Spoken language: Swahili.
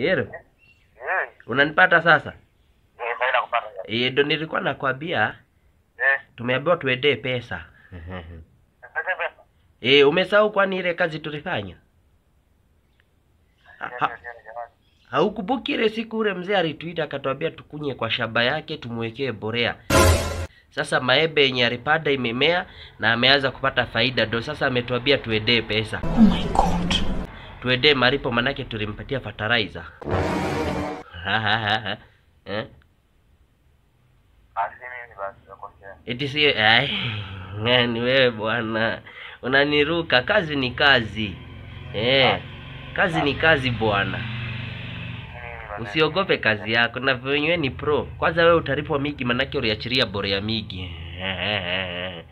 Hero. Yeah. Unanipata sasa? Yeah, baada Eh, ndo nilikuwa nakwambia. Yeah. Tumeambiwa tuendee pesa. Eh, umesahau kwani ile kazi tulifanya? haukumbuki ile siku ule mzee alituita akatwambia tukunye kwa shamba yake tumwekee borea. Sasa maembe yenye alipanda imemea na ameanza kupata faida, ndo sasa ametuambia tuendee pesa. Oh my God tuende maripo, manake tulimpatia fertilizer eh? Eti si ni wewe bwana, unaniruka. Kazi ni kazi eh, ah. kazi ni kazi bwana, usiogope kazi yako na venyewe ni pro. Kwanza wewe utaripwa migi, manake uliachiria bore ya migi eh, eh, eh,